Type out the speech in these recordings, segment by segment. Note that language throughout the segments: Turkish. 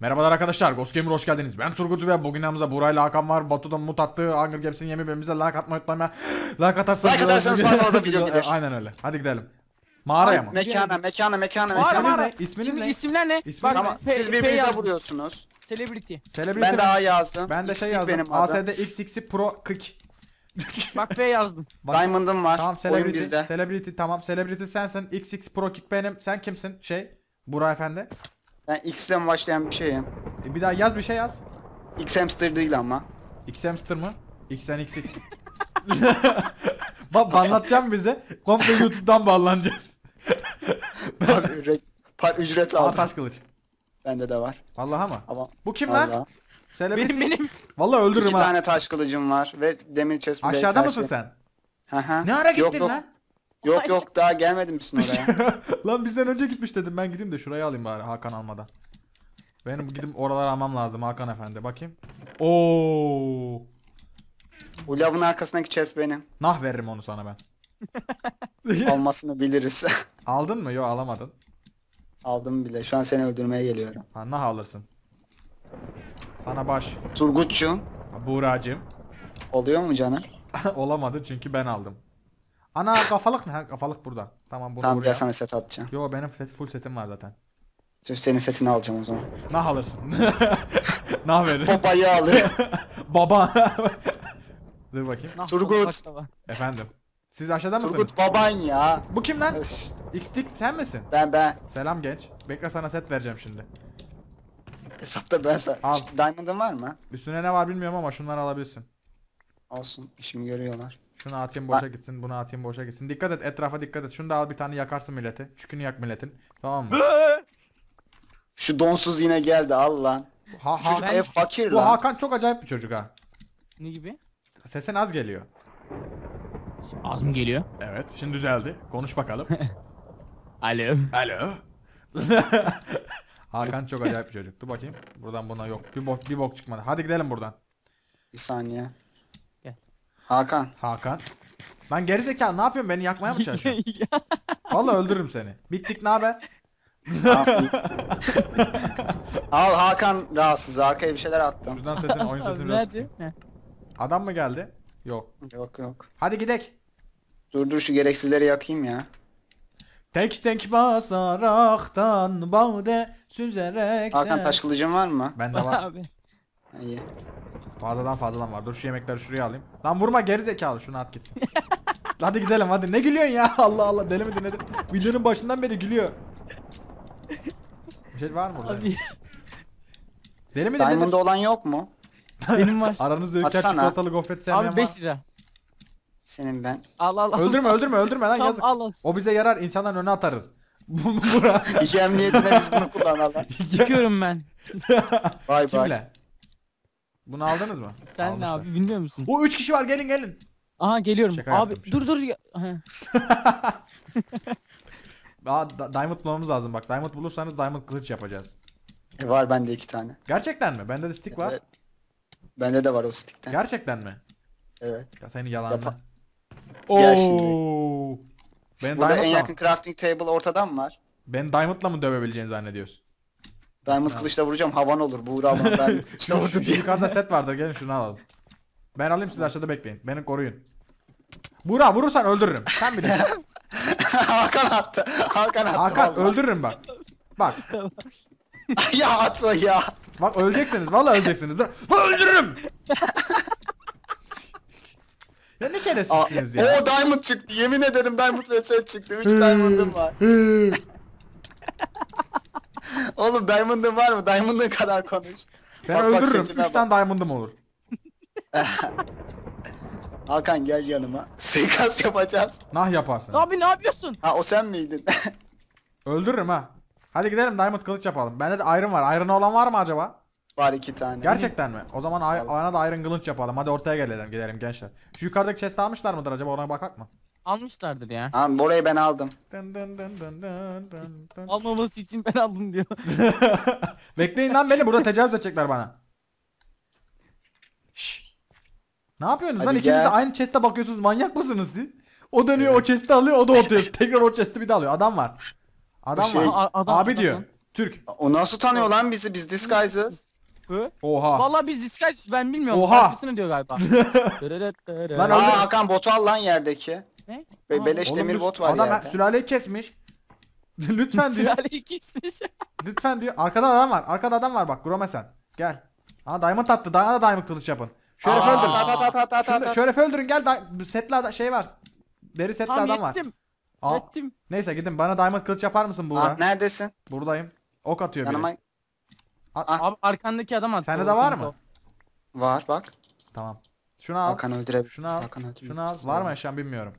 Merhabalar arkadaşlar, Ghost Gamer hoş geldiniz. Ben Turgut ve bugün yanımızda Buray'la Hakan var. Batu'dan mut attı. Hunger Games'in yemi bölümümüze like atmayı unutmayın. Like atarsanız... Like atarsanız fazla fazla video gider. Aynen öyle. Hadi gidelim. Mağara mı? Mekana, mekana, mekana. Mağara, mağara. İsminiz ne? İsimler ne? İsminiz tamam, ne? siz birbirinize vuruyorsunuz. Celebrity. Celebrity ben mi? daha yazdım. Ben de şey yazdım. Benim ASD XX Pro 40. Bak P yazdım. Diamond'ım var. Tamam celebrity. Oyun Celebrity tamam. Celebrity sensin. XX Pro Kick benim. Sen kimsin? Şey. Buray Efendi. Ben X başlayan bir şeyim. E bir daha yaz bir şey yaz. X hamster değil ama. X hamster mı? X'den XX. Bak banlatacağım bize. Komple YouTube'dan banlanacağız. Bak ücret aldım. Aha taş kılıç. Bende de var. Vallahi ama. Ama. Bu kim Vallahi. lan? Selebriti. Benim benim. Vallahi öldürürüm İki ha. tane taş kılıcım var ve demir chest Aşağıda mısın şey. sen? Hı hı. Ne ara gittin yok, yok. lan? Yok yok daha gelmedim misin oraya? Lan bizden önce gitmiş dedim ben gideyim de şurayı alayım bari Hakan almadan. Benim gidip oraları almam lazım Hakan efendi bakayım. Oo. Bu lavın arkasındaki chest benim. Nah veririm onu sana ben. Almasını biliriz. Aldın mı? Yok alamadın. Aldım bile. Şu an seni öldürmeye geliyorum. Ha, nah alırsın. Sana baş. Turgutçu Buğracım. Oluyor mu canım? Olamadı çünkü ben aldım. Ana kafalık ne? kafalık burada. Tamam bunu Tamam buraya. gel sana set atacağım. Yo benim set, full setim var zaten. Söz senin setini alacağım o zaman. Ne alırsın? ne verir? Babayı alır. Baba. Dur bakayım. Nah, Turgut. Efendim. Siz aşağıda mısınız? Turgut baban ya. Bu kim lan? Öf, Xtik sen misin? Ben ben. Selam genç. Bekle sana set vereceğim şimdi. Hesapta ben sana. Al. Şu Diamond'ın var mı? Üstüne ne var bilmiyorum ama şunları alabilirsin. Olsun işimi görüyorlar. Şunu atayım boşa gitsin, bunu atayım boşa gitsin. Dikkat et etrafa dikkat et. Şunu da al bir tane yakarsın milleti. Çükünü yak milletin. Tamam mı? Şu donsuz yine geldi al lan. Ha, Bu Çocuk Hakan- ev fakir Bu lan. Hakan çok acayip bir çocuk ha. Ne gibi? Sesin az geliyor. Az mı geliyor? Evet, şimdi düzeldi. Konuş bakalım. Alo. Alo. Hakan çok acayip bir çocuk. Dur bakayım. Buradan buna yok. Bir bok, bir bok çıkmadı. Hadi gidelim buradan. Bir saniye. Hakan. Hakan. Ben gerizekalı ne yapıyorsun? Beni yakmaya mı çalışıyorsun? Vallahi öldürürüm seni. Bittik ne haber? Al Hakan rahatsız. Arkaya bir şeyler attım. Şuradan sesini, oyun sesini biraz Nerede? kısayım. Ne? Adam mı geldi? Yok. Yok yok. Hadi gidek. Dur dur şu gereksizleri yakayım ya. Tek tek basaraktan bade süzerek. Hakan taş kılıcın var mı? Bende var. Abi. İyi. Fazladan fazladan var. Dur şu yemekleri şuraya alayım. Lan vurma geri zekalı şunu at git. hadi gidelim hadi. Ne gülüyorsun ya? Allah Allah deli mi? nedir? Videonun başından beri gülüyor. Bir şey var mı burada? Abi. Deli midir Diamond'da olan yok mu? Benim var. Aranızda ülker Atsana. çikolatalı gofret sevmeyen Abi 5 lira. Senin ben. Al al al. Öldürme öldürme öldürme lan yazık. al, al. O bize yarar insanların önüne atarız. Bu bu- bura. İş emniyetine biz bunu kullanalım. Çıkıyorum ben. Bay bay. Kimle? Bunu aldınız mı? Sen ne abi bilmiyor musun? O 3 kişi var gelin gelin. Aha geliyorum. Şaka abi dur dur. ya- Aa, diamond bulmamız lazım bak. Diamond bulursanız diamond kılıç yapacağız. E, var bende iki tane. Gerçekten mi? Bende de stick var. Bende de var o stickten. Gerçekten mi? Evet. Ya seni yalanla. Yapa- Gel Ben Burada en diamond'la, yakın crafting table ortadan mı var? ben diamond'la mı dövebileceğini zannediyorsun? Diamond kılıçla vuracağım havan olur. Buğra bana ben kılıçla vurdu diye. Yukarıda set vardır gelin şunu alalım. Ben alayım siz aşağıda bekleyin. Beni koruyun. Buğra vurursan öldürürüm. Sen bilirsin. Hakan attı. Hakan attı. Hakan vallahi. öldürürüm bak. Bak. ya atma ya. Bak öleceksiniz. Vallahi öleceksiniz. Dur. öldürürüm. Ya ne şerefsizsiniz ya. O diamond çıktı. Yemin ederim diamond ve set çıktı. 3 diamond'ım var. Oğlum diamond'ın var mı? Diamond'ın kadar konuş. Seni bak, öldürürüm. Bak, tane diamond'ım olur. Hakan gel yanıma. Suikast yapacağız. Nah yaparsın. Abi ne yapıyorsun? Ha o sen miydin? Öldürürüm ha. Hadi gidelim diamond kılıç yapalım. Bende de iron var. Iron olan var mı acaba? Var iki tane. Gerçekten mi? O zaman ana da iron glint yapalım. Hadi ortaya gelelim gidelim gençler. Şu yukarıdaki chest almışlar mıdır acaba? Ona bakak mı? Almışlardır ya. Abi burayı ben aldım. Dın Almaması için ben aldım diyor. Bekleyin lan beni burada tecavüz edecekler bana. Şşş. Ne yapıyorsunuz Hadi lan ikiniz de aynı chest'e bakıyorsunuz manyak mısınız siz? O dönüyor o chest'i alıyor o da oturuyor. Tekrar o chest'i bir de alıyor. Adam var. Adam şey- var. A- adam- Abi adam diyor. lan. Türk. O nasıl tanıyor lan bizi? Biz disguiseız. Oha. Vallahi biz disguiseız. ben bilmiyorum. Oha. Şarkısını diyor galiba. Lan Aa Hakan botu al lan yerdeki. Ne? Be beleş demir bot var adam ya. sülaleyi kesmiş. Lütfen diyor. Sülaleyi kesmiş. Lütfen diyor. Arkada adam var. Arkada adam var bak. Grome sen. Gel. Aa diamond attı. Daha da diamond kılıç yapın. Şöyle öldürün. At at at at at. Şunu, at. Şeref öldürün gel. Da, setli şey var. Deri setli tamam, adam yettim. var. Aa, yettim. Neyse gidin bana diamond kılıç yapar mısın burada? At neredesin? Buradayım. Ok atıyor Yanıma... biri. At. Ah. Abi arkandaki adam attı. Sende de var mı? Var bak. Tamam. Şunu al. Hakan öldürebilir. Şunu al. Hakan öldürebilir. Şunu al. Var mı eşyan bilmiyorum.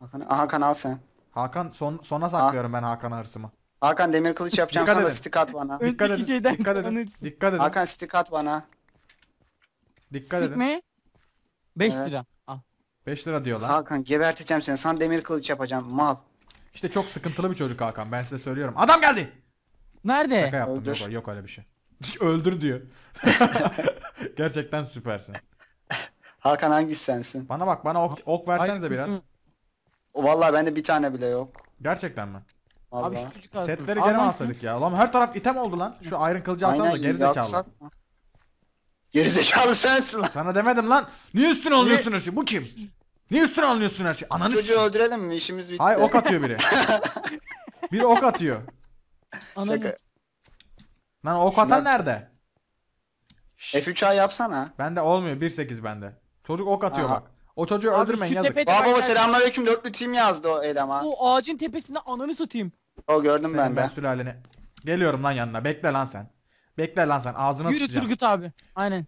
Hakan, Hakan al sen. Hakan son, sona ah. saklıyorum ben Hakan hırsımı. Hakan demir kılıç yapacağım Dikkat sana edin. stick at bana. Dikkat edin. Önceki Dikkat edin. Dikkat edin. Hakan stick at bana. Dikkat Stick edin. mi? 5 Evet. lira. Al. 5 lira diyorlar. Hakan geberteceğim seni. Sana demir kılıç yapacağım. Mal. İşte çok sıkıntılı bir çocuk Hakan. Ben size söylüyorum. Adam geldi. Nerede? Şaka yaptım. Öldür. Yok, yok öyle bir şey. Öldür diyor. Gerçekten süpersin. Hakan hangisi sensin? Bana bak bana ok, ok Ay, biraz. kötü. Vallahi bende bir tane bile yok. Gerçekten mi? Abi şu küçük alsın. Setleri gene Aa, ya. Lan her taraf item oldu lan. Şu Iron Kılıcı alsana da gerizekalı. Gerizekalı sensin lan. Sana demedim lan. Niye üstüne alıyorsun her şeyi? Bu kim? Niye üstüne alıyorsun her şeyi? Ananı Çocuğu öldürelim mi? İşimiz bitti. Hayır ok atıyor biri. biri ok atıyor. Ananı- Şaka. Lan ok atan nerede? Şşş. F3A yapsana. Bende olmuyor. 1.8 bende. Çocuk ok atıyor Aha. bak. O çocuğu Abi, öldürmeyin yazık. Baba baba selamünaleyküm dörtlü team yazdı o elema. Bu ağacın tepesinde ananı satayım. O gördüm ben ben de. sülaleni. Geliyorum lan yanına. Bekle lan sen. Bekle lan sen. Ağzına Yürü sıçacağım. Turgut abi. Aynen.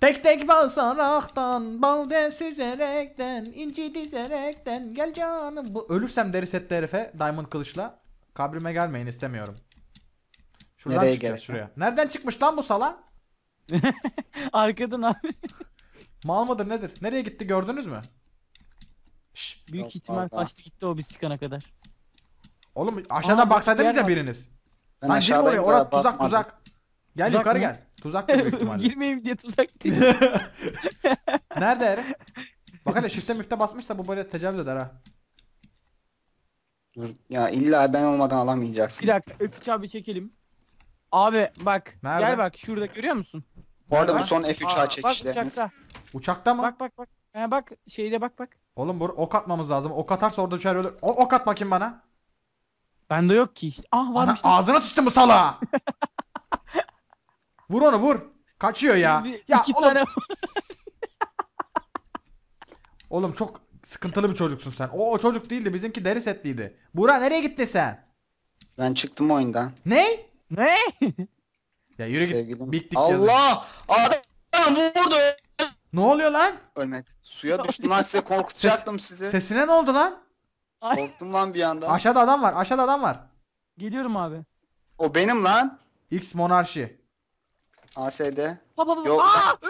Tek tek bal saraktan, bal de süzerekten, inci dizerekten, gel canım. Bu ölürsem deri setli herife diamond kılıçla kabrime gelmeyin istemiyorum. Şuradan Nereye çıkacağız gerek şuraya. Nereden çıkmış lan bu sala? Arkadan abi. Mal mıdır nedir? Nereye gitti gördünüz mü? Şş, büyük Yok, ihtimal vallahi. kaçtı gitti o biz çıkana kadar. Oğlum aşağıdan baksaydınız bir ya biriniz. Ben Lan girme oraya. Orası tuzak tuzak. Gel Tuzak yukarı mı? gel. Tuzak büyük ihtimalle. Girmeyeyim diye tuzak değil. Nerede herif? Bak hele shift'e müfte basmışsa bu böyle tecavüz eder ha. Dur. Ya illa ben olmadan alamayacaksın. bir dakika Öpüç abi çekelim. Abi bak Nerede? gel bak şurada görüyor musun? Bu arada bu son F3A Bak uçakta. Uçakta mı? Bak bak bak. Ha, bak şeyde bak bak. Oğlum bu ok atmamız lazım. Ok atarsa orada düşer ölür. O, ok at bakayım bana. Bende yok ki. Ah varmış. lan. ağzına sıçtın bu salağa. vur onu vur. Kaçıyor ya. Bir- ya iki oğlum, tane. oğlum çok sıkıntılı bir çocuksun sen. O, o çocuk değildi. Bizimki deri setliydi. Burak nereye gittin sen? Ben çıktım oyundan. Ne? ne? Ya yürü Sevgilim. Big dick yazıyor. Allah! Adam vurdu. Ne oluyor lan? Ölmedi. Suya düştüm lan size korkutacaktım sizi. Sesine ne oldu lan? Korktum lan bir anda. Aşağıda adam var. Aşağıda adam var. geliyorum abi. O benim lan. X monarşi. ASD. Hop hop hop. Yok. Aa,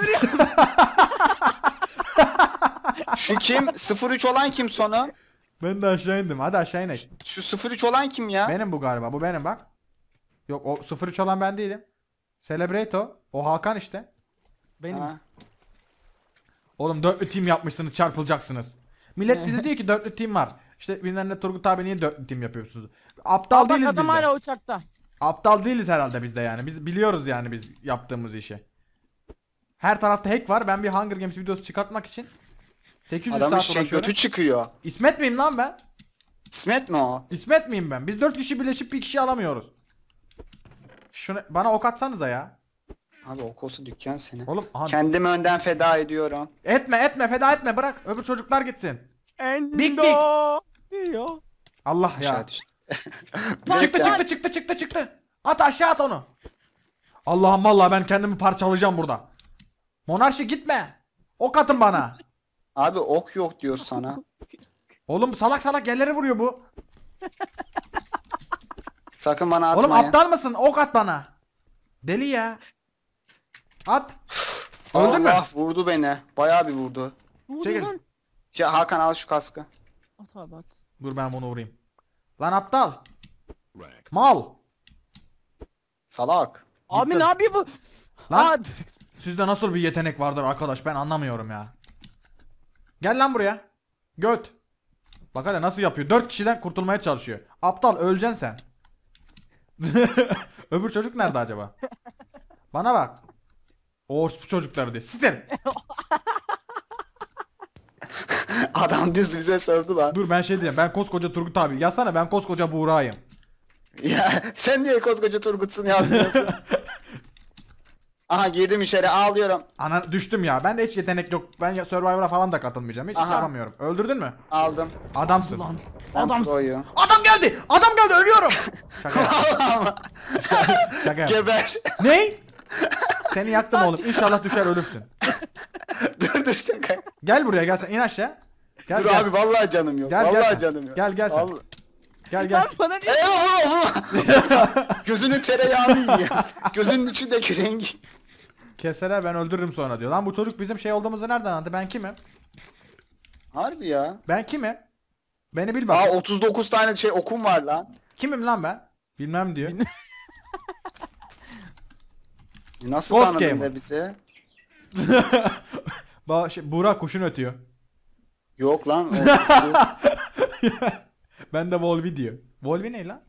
Şu kim? 03 olan kim sonu? Ben de aşağı indim. Hadi aşağı inek. Şu 03 olan kim ya? Benim bu galiba. Bu benim bak. Yok o 03 olan ben değilim. Celebrato. O Hakan işte. Benim. Ha. Oğlum dörtlü team yapmışsınız çarpılacaksınız. Millet bize diyor ki dörtlü team var. İşte bilmem ne Turgut abi niye dörtlü team yapıyorsunuz? Aptal Aa, değiliz adam biz de. hala uçakta. Aptal değiliz herhalde biz de yani. Biz biliyoruz yani biz yaptığımız işi. Her tarafta hack var. Ben bir Hunger Games videosu çıkartmak için 800 Adamın saat şey kötü çıkıyor. İsmet miyim lan ben? İsmet mi o? İsmet miyim ben? Biz dört kişi birleşip bir kişi alamıyoruz. Şunu bana ok atsanıza ya. Abi ok olsa dükkan senin. Oğlum aha. Kendimi önden feda ediyorum. Etme etme feda etme bırak. Öbür çocuklar gitsin. Endo. Big big. Yo. Allah ya. Aşağı düştü. çıktı çıktı çıktı çıktı çıktı. At aşağı at onu. Allah'ım vallahi ben kendimi parçalayacağım burada. Monarşi gitme. Ok atın bana. Abi ok yok diyor sana. Oğlum salak salak yerlere vuruyor bu. Sakın bana atma Oğlum ya. aptal mısın? Ok at bana. Deli ya. At. Öldün Allah, mü? vurdu beni. Bayağı bir vurdu. Çekil. lan? Ya şey, Hakan al şu kaskı. At abi at. Dur ben bunu vurayım. Lan aptal. Mal. Salak. Amin Abi bu? Lan Lan sizde nasıl bir yetenek vardır arkadaş ben anlamıyorum ya. Gel lan buraya. Göt. Bak hele nasıl yapıyor. Dört kişiden kurtulmaya çalışıyor. Aptal öleceksin sen. Öbür çocuk nerede acaba? Bana bak. Orospu çocukları diye. Sizler. Adam düz bize sövdü lan. Dur ben şey diyeceğim. Ben koskoca Turgut abi. Yazsana ben koskoca Buğra'yım. Ya sen niye koskoca Turgut'sun yazmıyorsun? Aha girdim içeri ağlıyorum. Ana düştüm ya. Ben de hiç yetenek yok. Ben Survivor'a falan da katılmayacağım. Hiç şey yapamıyorum. Öldürdün mü? Aldım. Adamsın. Ulan. Adam Adam geldi. Adam geldi ölüyorum. Şaka. Vallahi. Şaka. Geber. Ne? Seni yaktım oğlum. İnşallah düşer ölürsün. dur dur şaka. Gel buraya gel sen in aşağı. Gel, dur gel. abi vallahi canım yok. Gel, vallahi gel. canım yok. Gel gel sen. Vallahi. Gel gel. Lan bana diyorsun. Eyvah vurma vurma. Gözünün tereyağını yiyor. Gözünün içindeki rengi. Keseler ben öldürürüm sonra diyor. Lan bu çocuk bizim şey olduğumuzu nereden anladı? Ben kimim? Harbi ya. Ben kimim? Beni bil bak. Aa 39 tane şey okum var lan. Kimim lan ben? Bilmem diyor. Nasıl Ghost tanıdın be bizi? Ba şey, Burak kuşun ötüyor. Yok lan. ben de Volvi diyor. Volvi ne lan?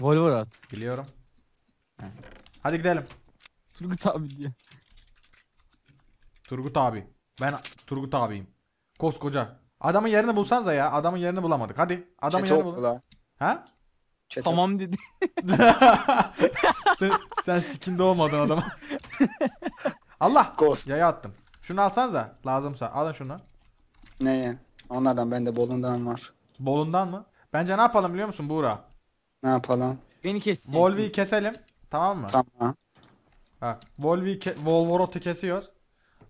Volvo at. Biliyorum. Hadi gidelim. Turgut abi diye. Turgut abi. Ben Turgut abiyim. Koskoca. Adamın yerini bulsanız ya. Adamın yerini bulamadık. Hadi. Adamın Çete yerini bul. Ha? Çete. Tamam dedi. sen, sen skinde olmadın adama. Allah. Ghost. Yaya attım. Şunu alsanıza. Lazımsa. Alın şunu. Neye? Onlardan bende bolundan var. Bolundan mı? Bence ne yapalım biliyor musun Buğra? Ne yapalım? Beni kesecek. Volvi'yi keselim. Tamam mı? Tamam. Ha, Volvi ke Volvorot'u kesiyoruz.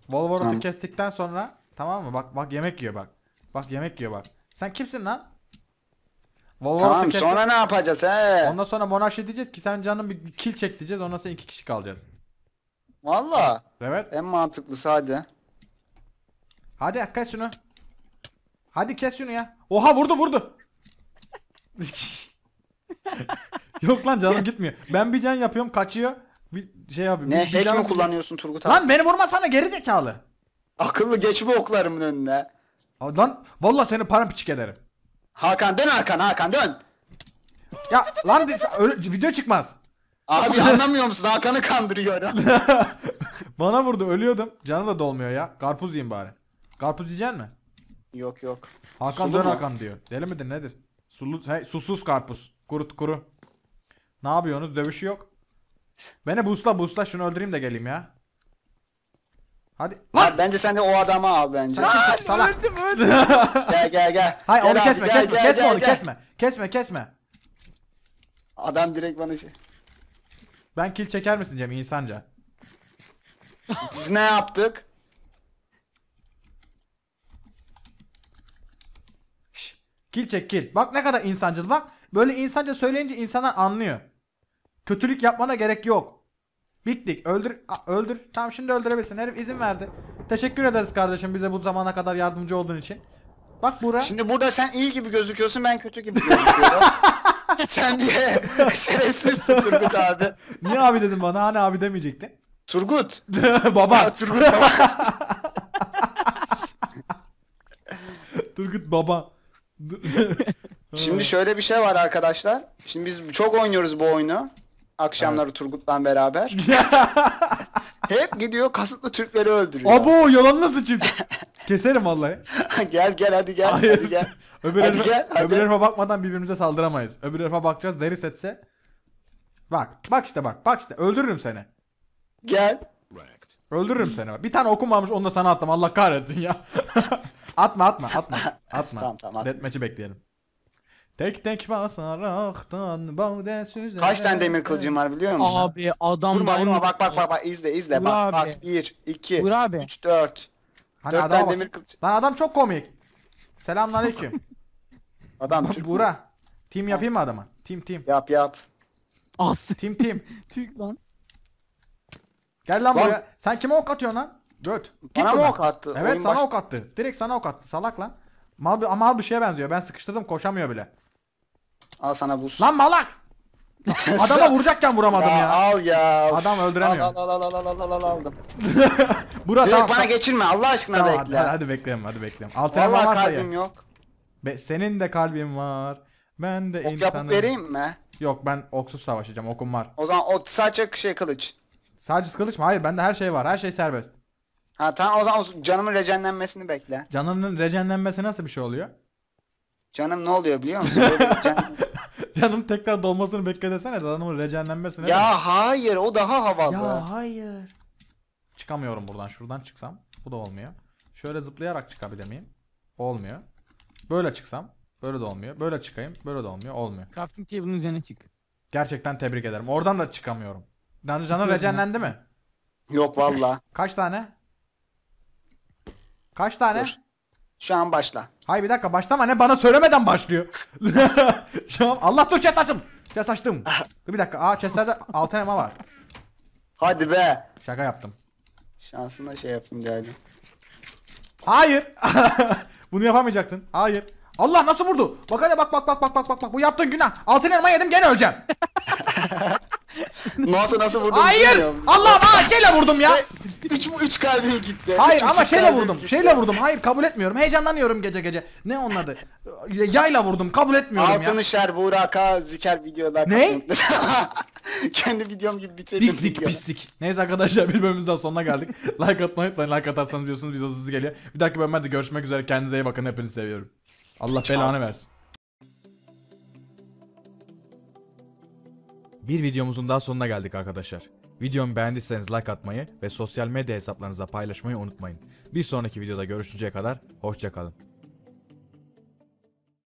Volvorot'u Tamam. kestikten sonra tamam mı? Bak bak yemek yiyor bak. Bak yemek yiyor bak. Sen kimsin lan? Volvorot'u Tamam kestik- sonra ne yapacağız he? Ondan sonra monarşi edeceğiz ki sen canın bir bir kill çek diyeceğiz. Ondan sonra iki kişi kalacağız. Valla Evet. en mantıklısı hadi. Hadi kes şunu. Hadi kes şunu ya. Oha vurdu vurdu. Yok lan canım gitmiyor. Ben bir can yapıyorum kaçıyor. Bir şey abi. Ne hack mi kullanıyorsun Turgut abi? Lan beni vurmasana geri zekalı. Akıllı geçme oklarımın önüne. Lan valla seni paramparça ederim. Hakan dön Hakan Hakan dön. Ya lan video çıkmaz. Abi anlamıyor musun? Hakan'ı kandırıyor. Bana vurdu ölüyordum. Canı da dolmuyor ya. Karpuz yiyeyim bari. Karpuz yiyecek mi? yok yok. Hakan Sulu dön mu? Hakan diyor. Deli midir nedir? Sulu, hey, susuz karpuz. Kurut kuru. Ne yapıyorsunuz? Dövüşü yok. Beni busla busla şunu öldüreyim de geleyim ya. Hadi. Lan! Abi bence sen de o adama al bence. Sen salak? Öldüm öldüm. Gel gel gel. Hayır Gel onu abi, kesme gel, kesme gel, kesme gel, onu gel. kesme. Kesme kesme. Adam direkt bana şey. Ben kill çeker misin Cem insanca? Biz ne yaptık? Şş, kill çek kill. Bak ne kadar insancıl bak. Böyle insanca söyleyince insanlar anlıyor. Kötülük yapmana gerek yok. Bittik. Öldür. A, öldür. Tamam şimdi öldürebilirsin. Herif izin verdi. Teşekkür ederiz kardeşim bize bu zamana kadar yardımcı olduğun için. Bak bura. Şimdi burada sen iyi gibi gözüküyorsun ben kötü gibi gözüküyorum. sen diye şerefsizsin Turgut abi. Niye abi dedim bana? Hani abi demeyecektin? Turgut. baba. Ya, Turgut baba. Turgut baba. Şimdi şöyle bir şey var arkadaşlar. Şimdi biz çok oynuyoruz bu oyunu. Akşamları evet. Turgut'tan beraber. Hep gidiyor kasıtlı Türkleri öldürüyor. Abo yalan nasıl şimdi? Keserim vallahi. gel gel hadi gel Hayır. hadi gel. öbür hadi herife, gel, öbür herife bakmadan birbirimize saldıramayız. Öbür herife bakacağız deri etse. Bak bak işte bak bak işte öldürürüm seni. Gel. Öldürürüm seni. Bir tane okumamış onu da sana attım Allah kahretsin ya. atma atma atma. Atma. tamam tamam. Deathmatch'i bekleyelim. Tek tek basaraktan bağda süzer. Kaç tane demir kılıcım var biliyor musun? Abi adam Durma vurma bak bak bak bak izle izle Vur bak abi. bak 1 2 Vur abi. 3 4 Hani 4 tane demir kılıç. Lan adam çok komik. Selamünaleyküm. adam Türk. Bura. Team yapayım mı adama? team. tim. Yap yap. As. Team team. Türk lan. Gel lan, lan buraya. Sen kime ok atıyorsun lan? Göt. Bana mı ok attı? Evet Oyun sana baş... ok attı. Direkt sana ok attı salak lan. Mal bir, mal bir şeye benziyor. Ben sıkıştırdım koşamıyor bile. Al sana buz. Lan malak. Adama vuracakken vuramadım ya. Al ya. Adam öldüremiyor. Al al al al al al al aldım. Burada. tamam. bana geçirme Allah aşkına Tamam, hadi, bekle. hadi, hadi bekleyelim hadi bekleyelim. Altı varsa ye. kalbim yok. Be- senin de kalbin var. Ben de Ok insanım. yapıp vereyim mi? Yok ben oksuz savaşacağım okum var. O zaman ok sadece şey kılıç. Sadece kılıç mı? Hayır bende her şey var. Her şey serbest. Ha tamam o zaman canımın recenlenmesini bekle. Canının rejenlenmesi nasıl bir şey oluyor? Canım ne oluyor biliyor musun? Can... Canım tekrar dolmasını bekle desene. Canımın recenlenmesine. Ya hayır o daha havalı. Ya hayır. Çıkamıyorum buradan. Şuradan çıksam. Bu da olmuyor. Şöyle zıplayarak çıkabilir miyim? Olmuyor. Böyle çıksam. Böyle de olmuyor. Böyle çıkayım. Böyle de olmuyor. Olmuyor. Crafting table'ın üzerine çık. Gerçekten tebrik ederim. Oradan da çıkamıyorum. Yani canım recenlendi mi? Yok valla. Kaç tane? Kaç tane? Dur. Şu an başla. Hayır bir dakika başlama ne bana söylemeden başlıyor. Şu an Allah dur chest açtım. Chest açtım. Dur bir dakika. Aa chestlerde altın elma var. Hadi be. Şaka yaptım. Şansına şey yaptım yani. Hayır. Bunu yapamayacaktın. Hayır. Allah nasıl vurdu? Bak hele bak bak bak bak bak bak. Bu yaptığın günah. Altın elma yedim gene öleceğim. Nasıl nasıl vurdum Hayır! Allah'ım ha şeyle vurdum ya. 3 3 kalbim gitti. Hayır üç, ama üç şeyle vurdum. Gitti. Şeyle vurdum. Hayır kabul etmiyorum. Heyecanlanıyorum gece gece. Ne onun adı? Yayla vurdum. Kabul etmiyorum Altın ya. Altınışer, Burak buraka, Ziker videolar. Ne? Kendi videom gibi bitirdim. Dik dik pislik. Neyse arkadaşlar bir bölümümüzden sonuna geldik. like atmayı unutmayın. Like atarsanız biliyorsunuz videosu geliyor. Bir dahaki bölümde görüşmek üzere. Kendinize iyi bakın. Hepinizi seviyorum. Allah belanı versin. Bir videomuzun daha sonuna geldik arkadaşlar. Videomu beğendiyseniz like atmayı ve sosyal medya hesaplarınızda paylaşmayı unutmayın. Bir sonraki videoda görüşünceye kadar hoşçakalın.